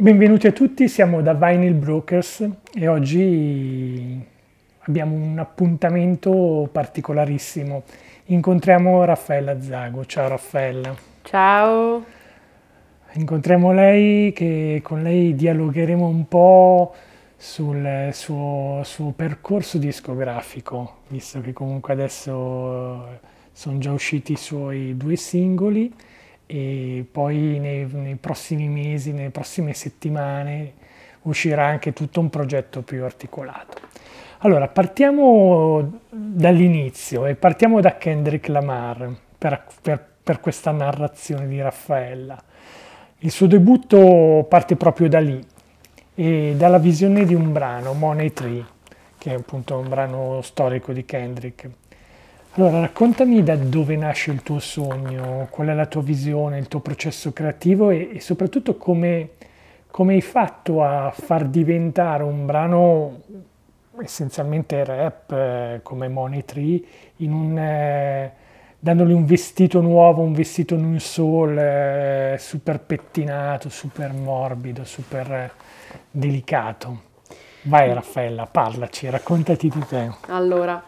Benvenuti a tutti, siamo da Vinyl Brokers e oggi abbiamo un appuntamento particolarissimo. Incontriamo Raffaella Zago. Ciao Raffaella. Ciao. Incontriamo lei che con lei dialogheremo un po' sul suo, suo, percorso discografico, visto che comunque adesso eh, sono già usciti i suoi due singoli e poi nei, nei prossimi mesi, nelle prossime settimane uscirà anche tutto un progetto più articolato. Allora, partiamo dall'inizio e partiamo da Kendrick Lamar per, per, per questa narrazione di Raffaella. Il suo debutto parte proprio da lì e dalla visione di un brano, Money Tree, che è appunto un brano storico di Kendrick. Allora, raccontami da dove nasce il tuo sogno, qual è la tua visione, il tuo processo creativo e, e soprattutto come, come, hai fatto a far diventare un brano essenzialmente rap eh, come Money Tree in un... Eh, dandogli un vestito nuovo, un vestito non sol, eh, super pettinato, super morbido, super eh, delicato. Vai mm. Raffaella, parlaci, raccontati di te. Allora,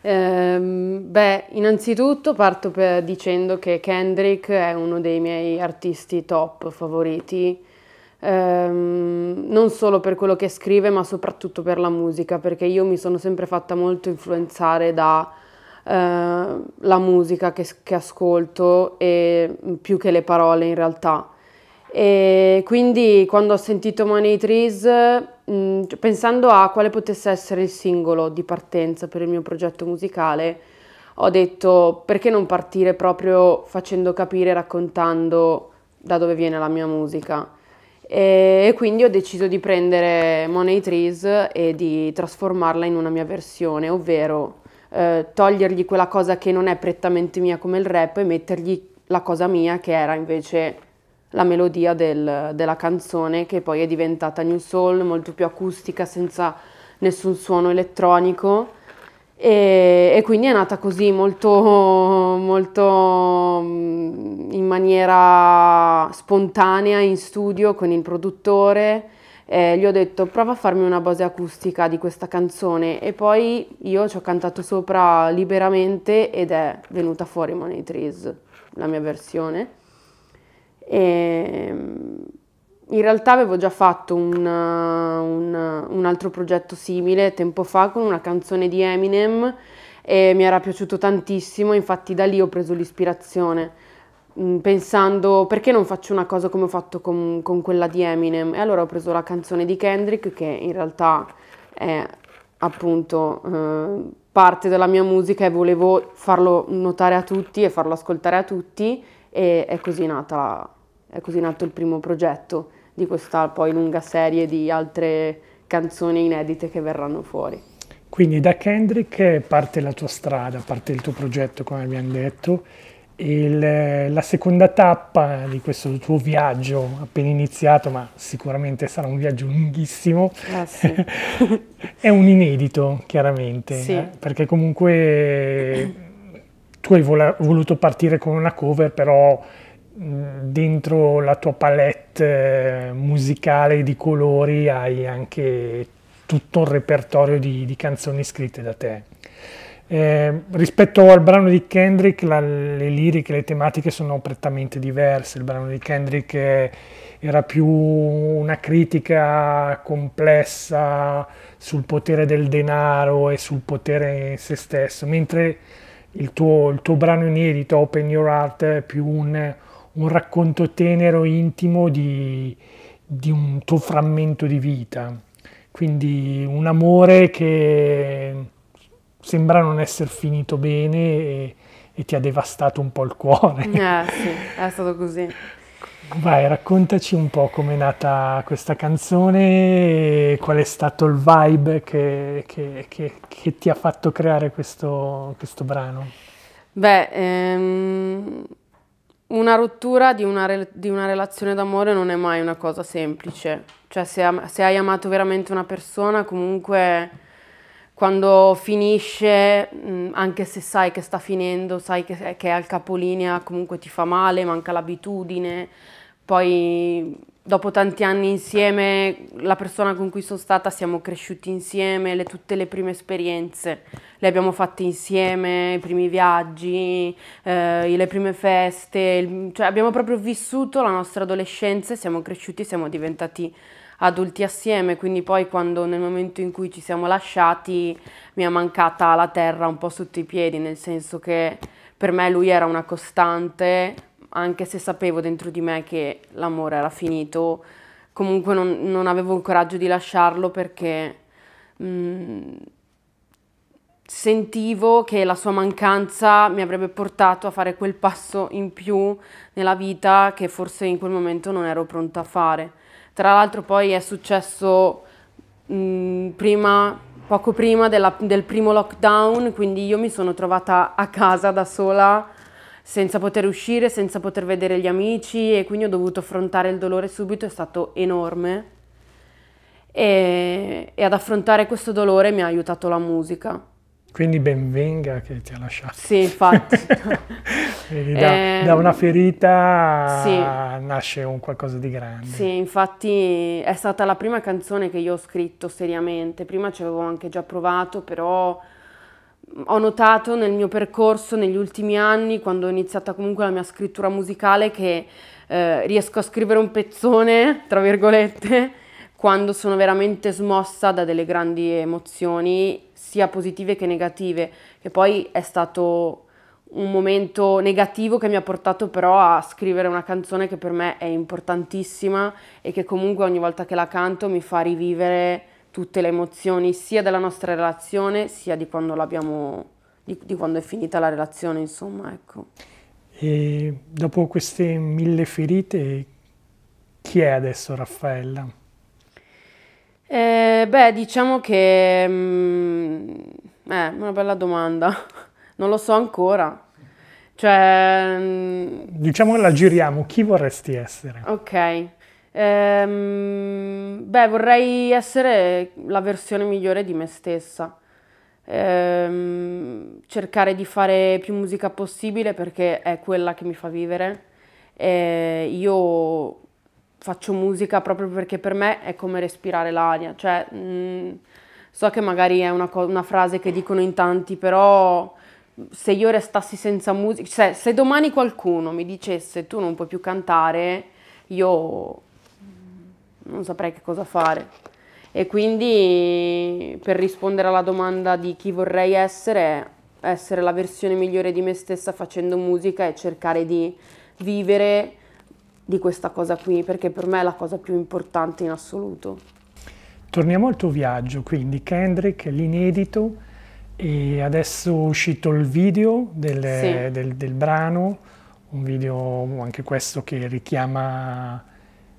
ehm, beh, innanzitutto parto per, dicendo che Kendrick è uno dei miei artisti top favoriti, ehm, non solo per quello che scrive, ma soprattutto per la musica, perché io mi sono sempre fatta molto influenzare da la musica che, che ascolto e mm, più che le parole in realtà. E quindi quando ho sentito Money Trees, mh, mm, cioè, pensando a quale potesse essere il singolo di partenza per il mio progetto musicale, ho detto perché non partire proprio facendo capire, raccontando da dove viene la mia musica. E, e quindi ho deciso di prendere Money Trees e di trasformarla in una mia versione, ovvero eh, togliergli quella cosa che non è prettamente mia come il rap e mettergli la cosa mia che era invece la melodia del, della canzone che poi è diventata new soul, molto più acustica, senza nessun suono elettronico. E, e, quindi è nata così molto, molto mm, in maniera spontanea in studio con il produttore eh, gli ho detto prova a farmi una base acustica di questa canzone e poi io ci ho cantato sopra liberamente ed è venuta fuori Money Trees, la mia versione. E, ehm, in realtà avevo già fatto un, un, un altro progetto simile tempo fa con una canzone di Eminem e mi era piaciuto tantissimo, infatti da lì ho preso l'ispirazione Mm, pensando perché non faccio una cosa come ho fatto con, con, quella di Eminem e allora ho preso la canzone di Kendrick che in realtà è appunto eh, parte della mia musica e volevo farlo notare a tutti e farlo ascoltare a tutti e è così, nata, è così nato il primo progetto di questa poi lunga serie di altre canzoni inedite che verranno fuori. Quindi da Kendrick parte la tua strada, parte il tuo progetto come mi hanno detto il, la seconda tappa di questo tuo viaggio appena iniziato, ma sicuramente sarà un viaggio lunghissimo, ah, sì. è un inedito chiaramente, sì. eh? perché comunque tu hai voluto partire con una cover, però mm, dentro la tua palette eh, musicale di colori hai anche tutto un repertorio di, di canzoni scritte da te. Eh, rispetto al brano di Kendrick, la, le liriche, le tematiche sono prettamente diverse. Il brano di Kendrick è, eh, era più una critica complessa sul potere del denaro e sul potere in se stesso, mentre il tuo, il tuo brano inedito, Open Your Heart, è più un, un racconto tenero, intimo di, di un tuo frammento di vita. Quindi un amore che sembra non essere finito bene e, e, ti ha devastato un po' il cuore. Eh sì, è stato così. Vai, raccontaci un po' com'è nata questa canzone, qual è stato il vibe che, che, che, che ti ha fatto creare questo, questo brano. Beh, ehm, una rottura di una, re, di una, relazione d'amore non è mai una cosa semplice. Cioè, se, se hai amato veramente una persona, comunque quando finisce, mm, anche se sai che sta finendo, sai che, che, è al capolinea, comunque ti fa male, manca l'abitudine. Poi dopo tanti anni insieme, la persona con cui sono stata, siamo cresciuti insieme, le, tutte le prime esperienze le abbiamo fatte insieme, i primi viaggi, eh, le prime feste, il, cioè abbiamo proprio vissuto la nostra adolescenza, siamo cresciuti, siamo diventati adulti assieme, quindi poi quando nel momento in cui ci siamo lasciati mi è mancata la terra un po' sotto i piedi, nel senso che per me lui era una costante, anche se sapevo dentro di me che l'amore era finito, comunque non, non, avevo il coraggio di lasciarlo perché mh, mm, sentivo che la sua mancanza mi avrebbe portato a fare quel passo in più nella vita che forse in quel momento non ero pronta a fare. Tra l'altro poi è successo mh, prima, poco prima della, del primo lockdown, quindi io mi sono trovata a casa da sola senza poter uscire, senza poter vedere gli amici e quindi ho dovuto affrontare il dolore subito, è stato enorme. E, e ad affrontare questo dolore mi ha aiutato la musica. Quindi benvenga che ti ha lasciato. Sì, infatti. da, eh, da, ehm, una ferita sì. nasce un qualcosa di grande. Sì, infatti è stata la prima canzone che io ho scritto seriamente. Prima ci avevo anche già provato, però mm, ho notato nel mio percorso, negli ultimi anni, quando ho iniziato comunque la mia scrittura musicale, che eh, riesco a scrivere un pezzone, tra virgolette, quando sono veramente smossa da delle grandi emozioni sia positive che negative, che poi è stato un momento negativo che mi ha portato però a scrivere una canzone che per me è importantissima e che comunque ogni volta che la canto mi fa rivivere tutte le emozioni sia della nostra relazione sia di quando l'abbiamo di, di quando è finita la relazione, insomma, ecco. E dopo queste mille ferite chi è adesso Raffaella? Eh, beh, diciamo che... è mm, eh, una bella domanda. Non lo so ancora. Cioè... Mh, mm, diciamo che la giriamo. Chi vorresti essere? Ok. Ehm, beh, vorrei essere la versione migliore di me stessa. Ehm, cercare di fare più musica possibile perché è quella che mi fa vivere. E eh, io faccio musica proprio perché per me è come respirare l'aria, cioè mh, mm, so che magari è una, co- una, frase che dicono in tanti, però se io restassi senza musica, cioè se domani qualcuno mi dicesse tu non puoi più cantare, io non saprei che cosa fare. E quindi per rispondere alla domanda di chi vorrei essere, essere la versione migliore di me stessa facendo musica e cercare di vivere di questa cosa qui, perché per me è la cosa più importante in assoluto. Torniamo al tuo viaggio, quindi Kendrick, l'inedito, e adesso è uscito il video delle, sì. del, del, brano, un video anche questo che richiama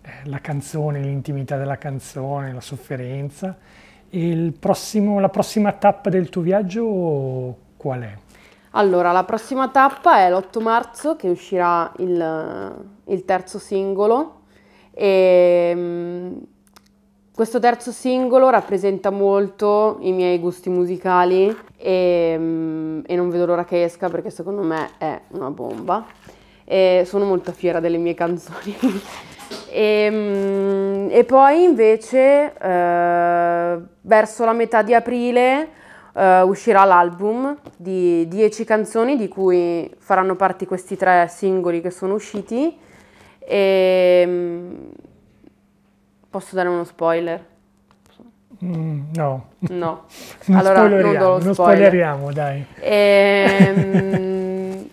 eh, la canzone, l'intimità della canzone, la sofferenza. E prossimo, la prossima tappa del tuo viaggio qual è? Allora, la prossima tappa è l'8 marzo che uscirà il, il terzo singolo e ehm, questo terzo singolo rappresenta molto i miei gusti musicali e, ehm, e non vedo l'ora che esca perché secondo me è una bomba. E sono molto fiera delle mie canzoni. e, ehm, e, poi invece eh, verso la metà di aprile uh, uscirà l'album di 10 canzoni di cui faranno parte questi tre singoli che sono usciti e ehm, posso dare uno spoiler? Mm, no. No. non allora spoileriamo, non, spoiler. non spoileriamo, dai. E, ehm,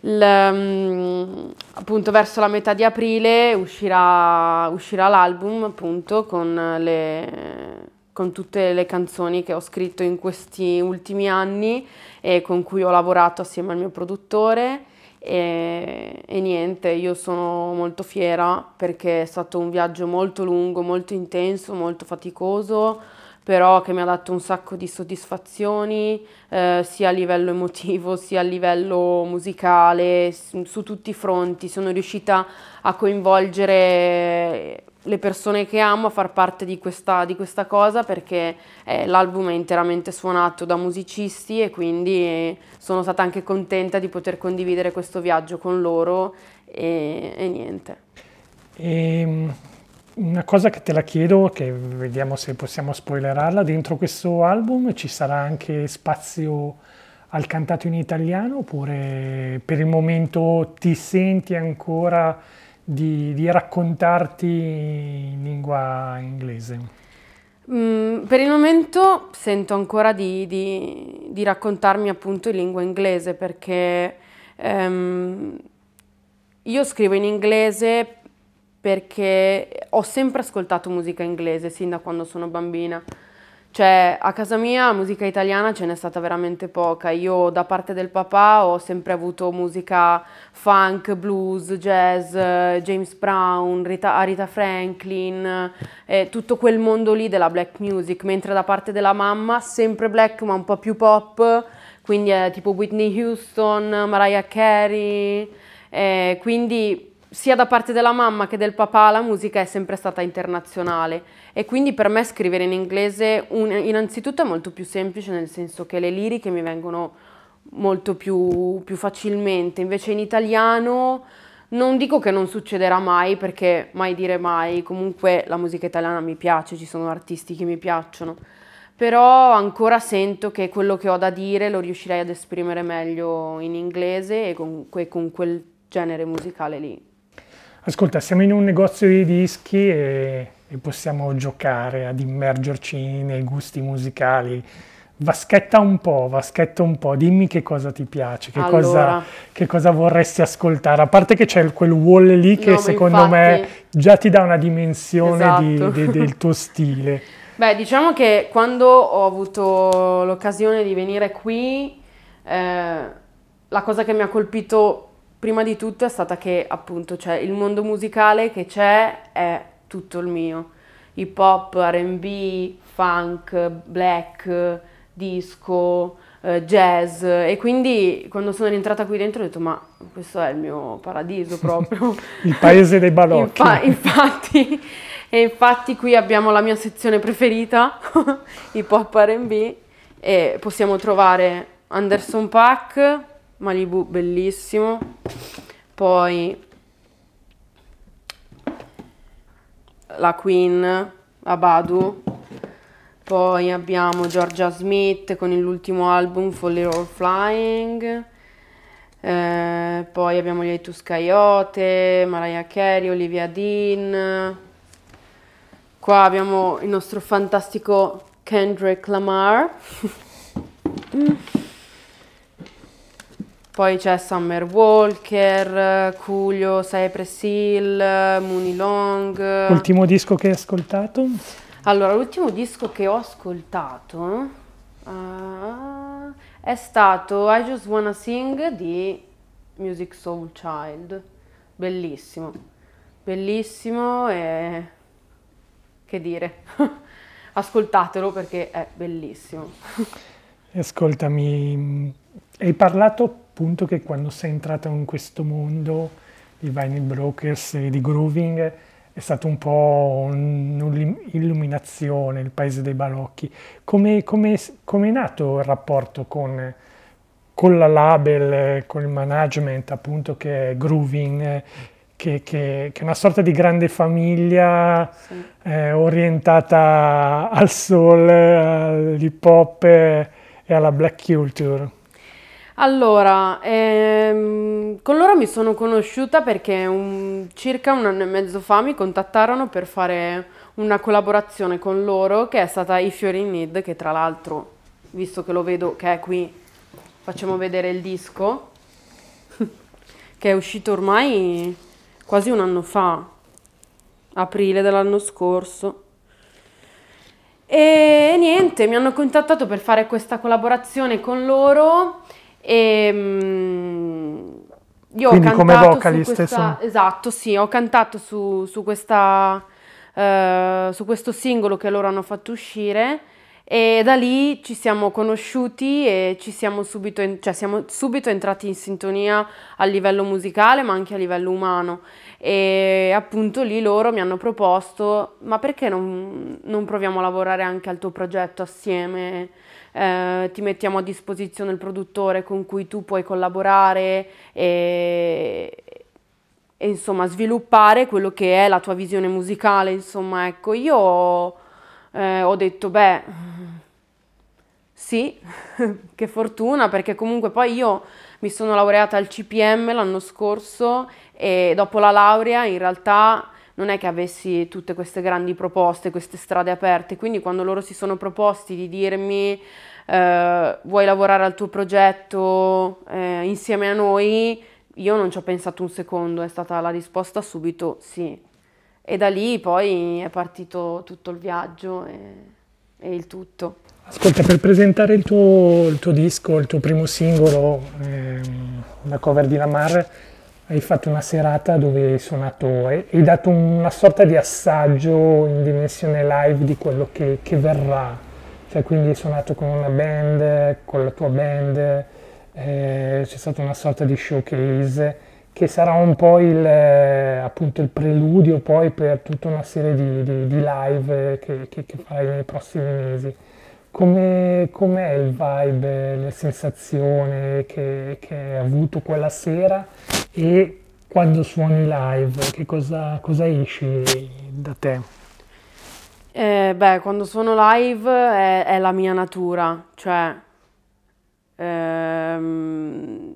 l, mm, appunto verso la metà di aprile uscirà, uscirà l'album appunto con le con tutte le canzoni che ho scritto in questi ultimi anni e con cui ho lavorato assieme al mio produttore e, e niente, io sono molto fiera perché è stato un viaggio molto lungo, molto intenso, molto faticoso, però che mi ha dato un sacco di soddisfazioni eh, sia a livello emotivo sia a livello musicale, su, su tutti i fronti. Sono riuscita a coinvolgere le persone che amo a far parte di questa, di questa cosa perché eh, l'album è interamente suonato da musicisti e quindi eh, sono stata anche contenta di poter condividere questo viaggio con loro e, e niente. E, ehm, una cosa che te la chiedo, che vediamo se possiamo spoilerarla, dentro questo album ci sarà anche spazio al cantato in italiano oppure per il momento ti senti ancora di, di raccontarti in lingua inglese? Mm, per il momento sento ancora di, di, di, raccontarmi appunto in lingua inglese perché ehm, io scrivo in inglese perché ho sempre ascoltato musica inglese sin da quando sono bambina. Cioè, a casa mia musica italiana ce n'è stata veramente poca. Io da parte del papà ho sempre avuto musica funk, blues, jazz, James Brown, Rita, Arita Franklin, eh, tutto quel mondo lì della black music, mentre da parte della mamma sempre black ma un po' più pop, quindi eh, tipo Whitney Houston, Mariah Carey, eh, quindi sia da parte della mamma che del papà la musica è sempre stata internazionale e quindi per me scrivere in inglese un, innanzitutto è molto più semplice nel senso che le liriche mi vengono molto più, più facilmente, invece in italiano non dico che non succederà mai perché mai dire mai, comunque la musica italiana mi piace, ci sono artisti che mi piacciono, però ancora sento che quello che ho da dire lo riuscirei ad esprimere meglio in inglese e con, que, con quel genere musicale lì. Ascolta, siamo in un negozio di dischi e, e possiamo giocare ad immergerci nei gusti musicali. Vaschetta un po', vaschetta un po', dimmi che cosa ti piace, che, allora. cosa, che cosa, vorresti ascoltare. A parte che c'è quel wall lì che no, secondo infatti... me già ti dà una dimensione esatto. di, de, del tuo stile. Beh, diciamo che quando ho avuto l'occasione di venire qui, eh, la cosa che mi ha colpito prima di tutto è stata che appunto cioè, il mondo musicale che c'è è tutto il mio. Hip hop, RB, funk, black, disco, eh, jazz e quindi quando sono rientrata qui dentro ho detto ma questo è il mio paradiso proprio. il paese dei balocchi. Infa- infatti, infatti qui abbiamo la mia sezione preferita, hip hop RB e possiamo trovare Anderson Pack, Malibu bellissimo poi la Queen Abadu poi abbiamo Georgia Smith con l'ultimo album Folly Roll Flying eh, poi abbiamo gli Aitus Coyote Mariah Carey, Olivia Dean qua abbiamo il nostro fantastico Kendrick Lamar Poi c'è Summer Walker, Cuglio, Cypress Hill, Mooney Long. Ultimo disco che hai ascoltato? Allora, l'ultimo disco che ho ascoltato uh, è stato I Just Wanna Sing di Music Soul Child. Bellissimo, bellissimo e che dire, ascoltatelo perché è bellissimo. Ascoltami, hai parlato appunto che quando sei entrata in questo mondo di vinyl brokers e di grooving è stato un po' un'illuminazione, il paese dei balocchi. Come, come, come è nato il rapporto con, con, la label, con il management appunto che è grooving, che, che, che, è una sorta di grande famiglia sì. eh, orientata al soul, all'hip hop e alla black culture. Allora, ehm, con loro mi sono conosciuta perché un, circa un anno e mezzo fa mi contattarono per fare una collaborazione con loro che è stata I Fiori in Need, che tra l'altro, visto che lo vedo che è qui, facciamo vedere il disco, che è uscito ormai quasi un anno fa, aprile dell'anno scorso. E niente, mi hanno contattato per fare questa collaborazione con loro e, ehm, mh, io Quindi ho come vocalist. Questa, esatto, sì, ho cantato su, su, questa, eh, su questo singolo che loro hanno fatto uscire e da lì ci siamo conosciuti e ci siamo subito, in, cioè siamo subito entrati in sintonia a livello musicale ma anche a livello umano e appunto lì loro mi hanno proposto ma perché non, non proviamo a lavorare anche al tuo progetto assieme? eh, ti mettiamo a disposizione il produttore con cui tu puoi collaborare e, e insomma sviluppare quello che è la tua visione musicale, insomma ecco io eh, ho detto beh sì, che fortuna perché comunque poi io mi sono laureata al CPM l'anno scorso e dopo la laurea in realtà non è che avessi tutte queste grandi proposte, queste strade aperte, quindi quando loro si sono proposti di dirmi eh, vuoi lavorare al tuo progetto eh, insieme a noi, io non ci ho pensato un secondo, è stata la risposta subito sì. E da lì poi è partito tutto il viaggio e, e il tutto. Ascolta, per presentare il tuo, il tuo, disco, il tuo primo singolo, ehm, la cover di Lamar, hai fatto una serata dove hai suonato e hai dato una sorta di assaggio in dimensione live di quello che, che verrà, cioè quindi hai suonato con una band, con la tua band, eh, c'è stata una sorta di showcase che sarà un po' il, eh, appunto il preludio poi per tutta una serie di, di, di live che, che, che farai nei prossimi mesi. Come, com'è il vibe, la sensazione che, che, hai avuto quella sera e quando suoni live, che cosa, cosa esce da te? Eh, beh, quando suono live è, è la mia natura, cioè ehm,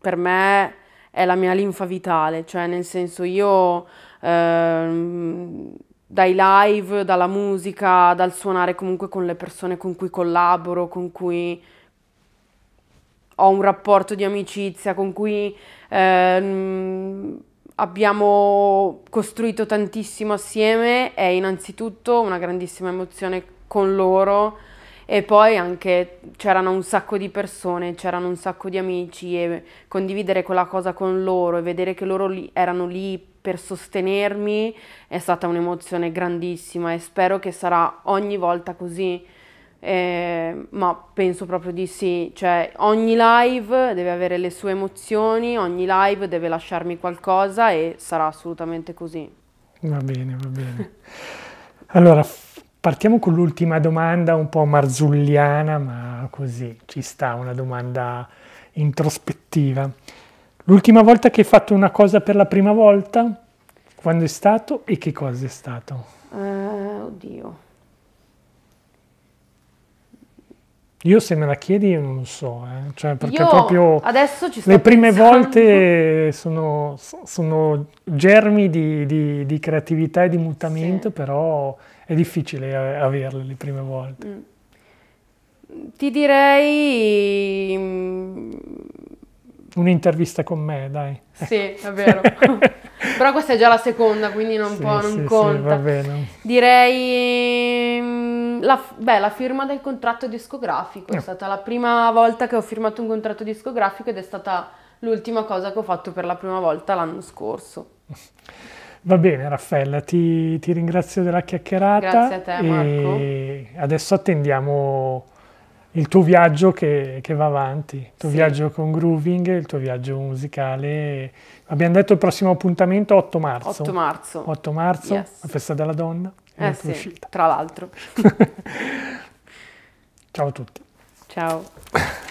per me è la mia linfa vitale, cioè nel senso io ehm, dai live, dalla musica, dal suonare comunque con le persone con cui collaboro, con cui ho un rapporto di amicizia con cui ehm, abbiamo costruito tantissimo assieme è innanzitutto una grandissima emozione con loro e poi anche c'erano un sacco di persone, c'erano un sacco di amici e condividere quella cosa con loro e vedere che loro li, erano lì per sostenermi è stata un'emozione grandissima e spero che sarà ogni volta così. Eh, ma penso proprio di sì, cioè ogni live deve avere le sue emozioni, ogni live deve lasciarmi qualcosa e sarà assolutamente così. Va bene, va bene. allora, partiamo con l'ultima domanda, un po' marzulliana, ma così ci sta, una domanda introspettiva. L'ultima volta che hai fatto una cosa per la prima volta, quando è stato e che cosa è stato? Eh, oddio. Io se me la chiedi non lo so, eh. cioè, perché Io proprio adesso ci sto le prime pensando. volte sono, sono germi di, di, di, creatività e di mutamento, sì. però è difficile averle le prime volte. Mm. Ti direi... Mm, Un'intervista con me, dai. Sì, davvero. però questa è già la seconda, quindi non, sì, può, non sì, conta. Direi mm, la, beh, la firma del contratto discografico, no. è stata la prima volta che ho firmato un contratto discografico ed è stata l'ultima cosa che ho fatto per la prima volta l'anno scorso. Va bene Raffaella, ti, ti ringrazio della chiacchierata. Grazie a te Marco. E adesso attendiamo il tuo viaggio che, che, va avanti, il tuo sì. viaggio con Grooving, il tuo viaggio musicale. Abbiamo detto il prossimo appuntamento 8 marzo. 8 marzo. 8 marzo, yes. la festa della donna. Eh sì, uscita. tra l'altro. Ciao a tutti. Ciao.